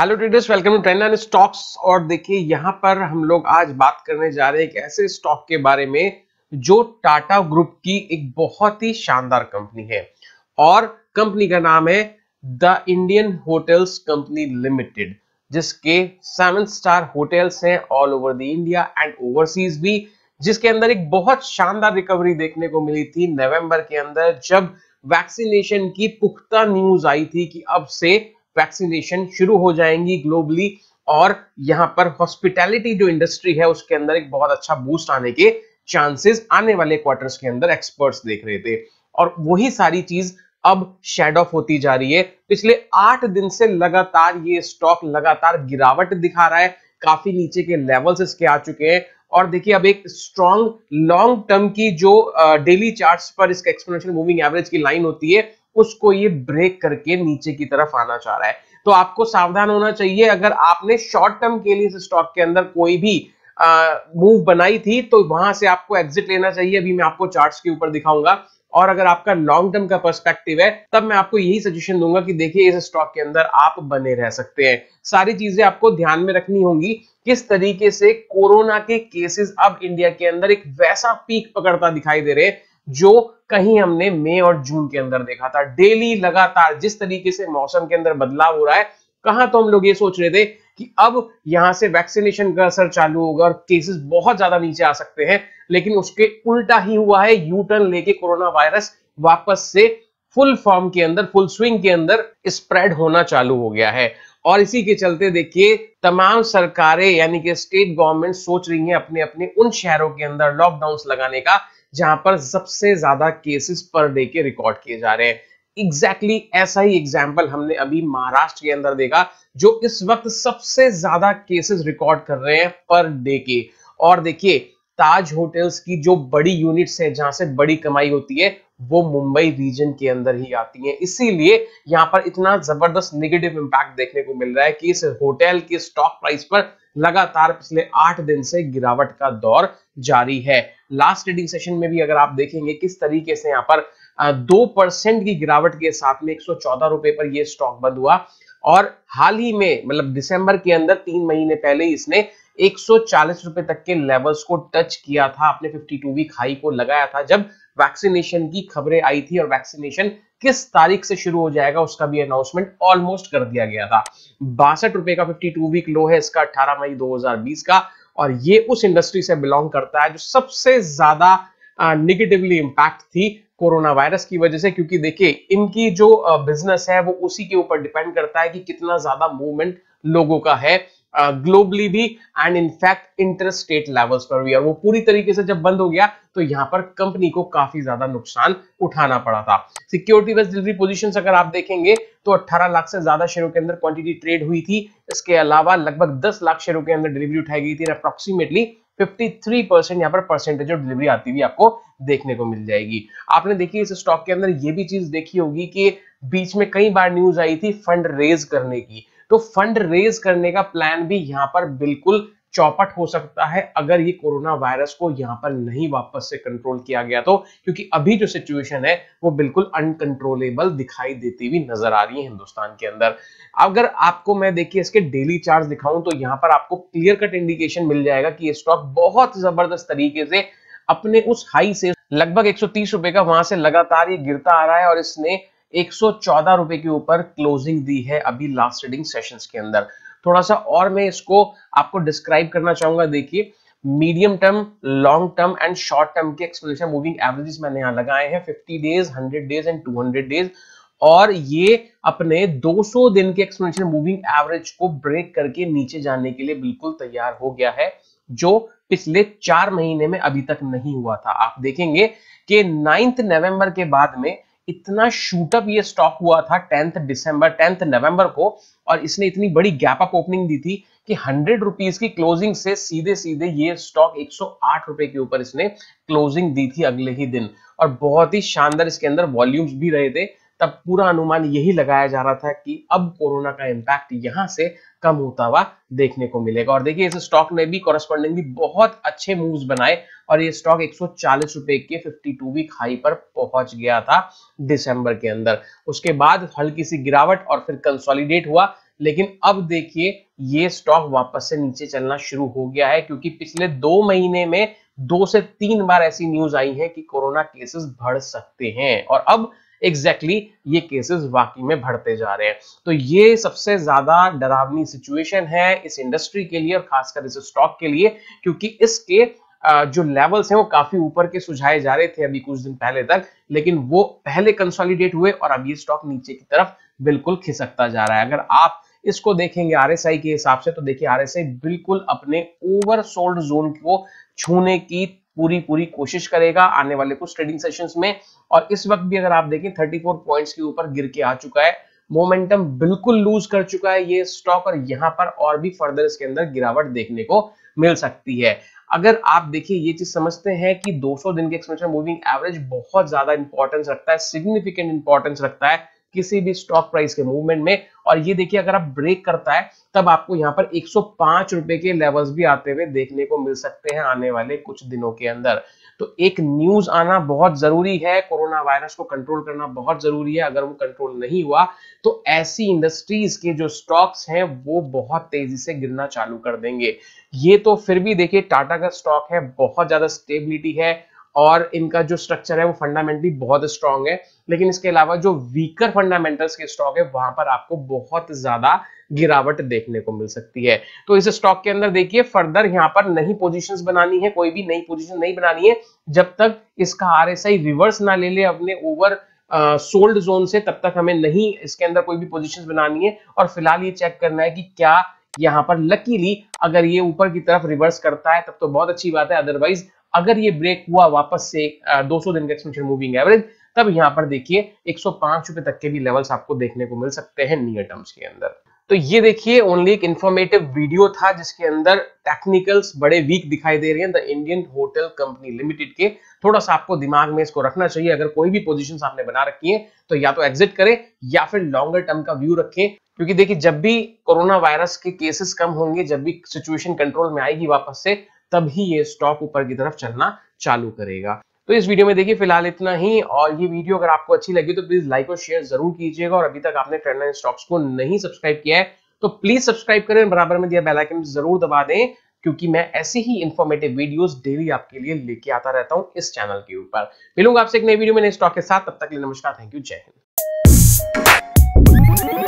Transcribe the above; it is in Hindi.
hello traders welcome to trend and stocks और देखिए यहां पर हम लोग आज बात करने जा रहे हैं एक ऐसे स्टॉक के बारे में जो टाटा ग्रुप की एक बहुत ही शानदार कंपनी है और कंपनी का नाम है the Indian hotels company limited जिसके सेवन स्टार होटल्स हैं all over the India and overseas भी जिसके अंदर एक बहुत शानदार रिकवरी देखने को मिली थी नवंबर के अंदर जब वैक्सीनेशन की पुख्ता न्यूज आई थी कि अब से वैक्सीनेशन शुरू हो जाएंगी ग्लोबली और यहाँ पर हॉस्पिटैलिटी जो इंडस्ट्री है उसके अंदर एक बहुत अच्छा बूस्ट आने के चांसेस आने वाले क्वार्टर्स के अंदर एक्सपर्ट्स देख रहे थे और वही सारी चीज अब शेड ऑफ होती जा रही है पिछले आठ दिन से लगातार ये स्टॉक लगातार गिरावट दिखा रहा है काफी नीचे के लेवल्स इसके आ चुके हैं और देखिए अब एक स्ट्रॉन्ग लॉन्ग टर्म की जो डेली चार्ट्स पर इसका एक्सप्लेनेशन मूविंग एवरेज की लाइन होती है उसको ये ब्रेक करके नीचे की तरफ आना चाह रहा है तो आपको सावधान होना चाहिए अगर आपने शॉर्ट टर्म के लिए इस स्टॉक के अंदर कोई भी मूव बनाई थी तो वहां से आपको एग्जिट लेना चाहिए अभी मैं आपको चार्ट्स के ऊपर दिखाऊंगा और अगर आपका लॉन्ग टर्म का पर्सपेक्टिव है तब मैं आपको यही सजेशन दूंगा कि देखिए इस स्टॉक के अंदर आप बने रह सकते हैं सारी चीजें आपको ध्यान में रखनी होंगी किस तरीके से कोरोना के केसेस अब इंडिया के अंदर एक वैसा पीक पकड़ता दिखाई दे रहे हैं जो कहीं हमने मई और जून के अंदर देखा था डेली लगातार जिस तरीके से मौसम के अंदर बदलाव हो रहा है कहां तो हम लोग ये सोच रहे थे कि अब यहां से वैक्सीनेशन का असर चालू होगा और केसेस बहुत ज्यादा नीचे आ सकते हैं लेकिन उसके उल्टा ही हुआ है यू टर्न लेके कोरोना वायरस वापस से फुल फॉर्म के अंदर फुल स्विंग के अंदर स्प्रेड होना चालू हो गया है और इसी के चलते देखिए तमाम सरकारें यानी कि स्टेट गवर्नमेंट सोच रही हैं अपने अपने उन शहरों के अंदर लॉकडाउन लगाने का जहां पर सबसे ज्यादा केसेस पर डे के रिकॉर्ड किए जा रहे हैं एग्जैक्टली exactly ऐसा ही एग्जाम्पल हमने अभी महाराष्ट्र के अंदर देखा जो इस वक्त सबसे ज्यादा केसेस रिकॉर्ड कर रहे हैं पर डे के और देखिए ताज होटल्स की जो बड़ी यूनिट्स है जहां से बड़ी कमाई होती है वो मुंबई रीजन के अंदर ही आती हैं इसीलिए यहां पर इतना जबरदस्त निगेटिव इंपैक्ट देखने को मिल रहा है कि इस होटल के स्टॉक प्राइस पर लगातार पिछले आठ दिन से गिरावट का दौर जारी है लास्ट ट्रेडिंग सेशन में भी अगर आप देखेंगे किस तरीके से यहां पर दो परसेंट की गिरावट के साथ में एक रुपए पर यह स्टॉक बंद हुआ और हाल ही में मतलब दिसंबर के अंदर तीन महीने पहले इसने 140 रुपए तक के लेवल्स को टच किया था अपने 52 वीक हाई को लगाया था जब वैक्सीनेशन की खबरें आई थी और वैक्सीनेशन किस तारीख से शुरू हो जाएगा उसका भी अनाउंसमेंट ऑलमोस्ट कर दिया गया था बासठ रुपए का 52 वीक लो है इसका 18 मई 2020 का और ये उस इंडस्ट्री से बिलोंग करता है जो सबसे ज्यादा निगेटिवली इंपैक्ट थी कोरोना वायरस की वजह से क्योंकि देखिए इनकी जो बिजनेस है वो उसी के ऊपर डिपेंड करता है कि कितना ज्यादा मूवमेंट लोगों का है ग्लोबली भी and in fact inter state levels पर भी और वो पूरी तरीके से जब बंद हो गया तो यहां पर कंपनी को काफी ज्यादा नुकसान उठाना पड़ा था सिक्योरिटी वेस्ट डिलीवरी पोजीशंस अगर आप देखेंगे तो 18 लाख से ज्यादा शेयरों के अंदर क्वांटिटी ट्रेड हुई थी इसके अलावा लगभग 10 लाख शेयरों के अंदर डिलीवरी उठाई गई थी अप्रोक्सीमेटली 53 परसेंट यहाँ पर परसेंटेज ऑफ डिलीवरी आती हुई आपको देखने को मिल जाएगी आपने देखी इस स्टॉक के अंदर ये भी चीज देखी होगी कि बीच में कई बार न्यूज आई थी फंड रेज करने की तो फंड रेज करने का प्लान भी यहां पर बिल्कुल चौपट हो सकता है अगर ये कोरोना वायरस को यहां पर नहीं वापस से कंट्रोल किया गया तो क्योंकि अभी जो सिचुएशन है वो बिल्कुल अनकंट्रोलेबल दिखाई देती हुई नजर आ रही है हिंदुस्तान के अंदर अगर आपको मैं देखिए इसके डेली चार्ज दिखाऊं तो यहां पर आपको क्लियर कट इंडिकेशन मिल जाएगा कि ये स्टॉक बहुत जबरदस्त तरीके से अपने उस हाई से लगभग एक रुपए का वहां से लगातार ये गिरता आ रहा है और इसने 114 रुपए के ऊपर क्लोजिंग दी है अभी लास्ट ट्रेडिंग सेशंस के अंदर थोड़ा सा और मैं इसको आपको डिस्क्राइब करना चाहूंगा देखिए medium term long term and short term के एक्सप्लेनेशन मूविंग एवरेजेस मैंने यहां लगाए हैं 50 डेज 100 डेज एंड 200 डेज और ये अपने 200 दिन के एक्सप्लेनेशन मूविंग एवरेज को ब्रेक करके नीचे जाने के लिए बिल्कुल तैयार हो गया है जो पिछले चार महीने में अभी तक नहीं हुआ था आप देखेंगे कि नाइन्थ नवंबर के बाद में इतना शूटअप ये स्टॉक हुआ था टेंथ दिसंबर टेंथ नवंबर को और इसने इतनी बड़ी गैप अप ओपनिंग दी थी कि हंड्रेड रुपीज की क्लोजिंग से सीधे सीधे ये स्टॉक एक रुपए के ऊपर इसने क्लोजिंग दी थी अगले ही दिन और बहुत ही शानदार इसके अंदर वॉल्यूम्स भी रहे थे तब पूरा अनुमान यही लगाया जा रहा था कि अब कोरोना का इम्पैक्ट यहां से कम होता हुआ देखने को मिलेगा और देखिए इस स्टॉक ने भी कॉरेस्पॉन्डिंगली बहुत अच्छे मूव्स बनाए और ये स्टॉक 140 रुपए के 52 वीक हाई पर पहुंच गया था दिसंबर के अंदर उसके बाद हल्की सी गिरावट और फिर कंसोलिडेट हुआ लेकिन अब देखिए ये स्टॉक वापस से नीचे चलना शुरू हो गया है क्योंकि पिछले दो महीने में दो से तीन बार ऐसी न्यूज आई है कि कोरोना केसेस बढ़ सकते हैं और अब एग्जैक्टली exactly ये केसेस वाकई में बढ़ते जा रहे हैं तो ये सबसे ज्यादा डरावनी सिचुएशन है इस इंडस्ट्री के लिए और खासकर इस स्टॉक के लिए क्योंकि इसके जो लेवल्स हैं वो काफी ऊपर के सुझाए जा रहे थे अभी कुछ दिन पहले तक लेकिन वो पहले कंसोलिडेट हुए और अब ये स्टॉक नीचे की तरफ बिल्कुल खिसकता जा रहा है अगर आप इसको देखेंगे आरएसआई के हिसाब से तो देखिए आरएसआई बिल्कुल अपने ओवर सोल्ड जोन को छूने की पूरी पूरी कोशिश करेगा आने वाले कुछ ट्रेडिंग सेशंस में और इस वक्त भी अगर आप देखें 34 पॉइंट्स के ऊपर गिर के आ चुका है मोमेंटम बिल्कुल लूज कर चुका है ये स्टॉक और यहाँ पर और भी फर्दर इसके अंदर गिरावट देखने को मिल सकती है अगर आप देखिए ये चीज समझते हैं कि 200 दिन के एक्सपेंशन मूविंग एवरेज बहुत ज्यादा इंपॉर्टेंस रखता है सिग्निफिकेंट इंपॉर्टेंस रखता है किसी भी स्टॉक प्राइस के मूवमेंट में और ये देखिए अगर आप ब्रेक करता है तब आपको यहाँ पर एक रुपए के लेवल्स भी आते हुए देखने को मिल सकते हैं आने वाले कुछ दिनों के अंदर तो एक न्यूज आना बहुत जरूरी है कोरोना वायरस को कंट्रोल करना बहुत जरूरी है अगर वो कंट्रोल नहीं हुआ तो ऐसी इंडस्ट्रीज के जो स्टॉक्स हैं वो बहुत तेजी से गिरना चालू कर देंगे ये तो फिर भी देखिए टाटा का स्टॉक है बहुत ज्यादा स्टेबिलिटी है और इनका जो स्ट्रक्चर है वो फंडामेंटली बहुत स्ट्रांग है लेकिन इसके अलावा जो वीकर फंडामेंटल्स के स्टॉक है वहां पर आपको बहुत ज्यादा गिरावट देखने को मिल सकती है तो इस स्टॉक के अंदर देखिए फर्दर यहाँ पर नई पोजीशंस बनानी है कोई भी नई पोजीशन नहीं बनानी है जब तक इसका आरएसआई रिवर्स ना ले ले अपने ओवर सोल्ड जोन से तब तक हमें नहीं इसके अंदर कोई भी पोजिशन बनानी है और फिलहाल ये चेक करना है कि क्या यहाँ पर लकीली अगर ये ऊपर की तरफ रिवर्स करता है तब तो बहुत अच्छी बात है अदरवाइज अगर ये ब्रेक हुआ वापस से 200 दिन का एक्सपेंशन मूविंग एवरेज तब यहाँ पर देखिए एक रुपए तक के भी लेवल्स आपको देखने को मिल सकते हैं नियर टर्म्स के अंदर तो ये देखिए ओनली एक इन्फॉर्मेटिव वीडियो था जिसके अंदर टेक्निकल्स बड़े वीक दिखाई दे रहे हैं the Indian Hotel Company Limited के थोड़ा सा आपको दिमाग में इसको रखना चाहिए अगर कोई भी पोजीशंस आपने बना रखी है तो या तो एग्जिट करें या फिर लॉन्गर टर्म का व्यू रखें क्योंकि देखिए जब भी कोरोना वायरस के केसेस कम होंगे जब भी सिचुएशन कंट्रोल में आएगी वापस से तभी ये स्टॉक ऊपर की तरफ चलना चालू करेगा तो इस वीडियो में देखिए फिलहाल इतना ही और ये वीडियो अगर आपको अच्छी लगी तो प्लीज लाइक और शेयर जरूर कीजिएगा और अभी तक आपने ट्रेंडलाइन स्टॉक्स को नहीं सब्सक्राइब किया है तो प्लीज सब्सक्राइब करें बराबर में दिया बेल आइकन जरूर दबा दें क्योंकि मैं ऐसी ही इन्फॉर्मेटिव वीडियोस डेली आपके लिए लेके आता रहता हूं इस चैनल के ऊपर मिलूंगा आपसे एक नई वीडियो में नए स्टॉक के साथ तब तक के लिए नमस्कार थैंक यू जय हिंद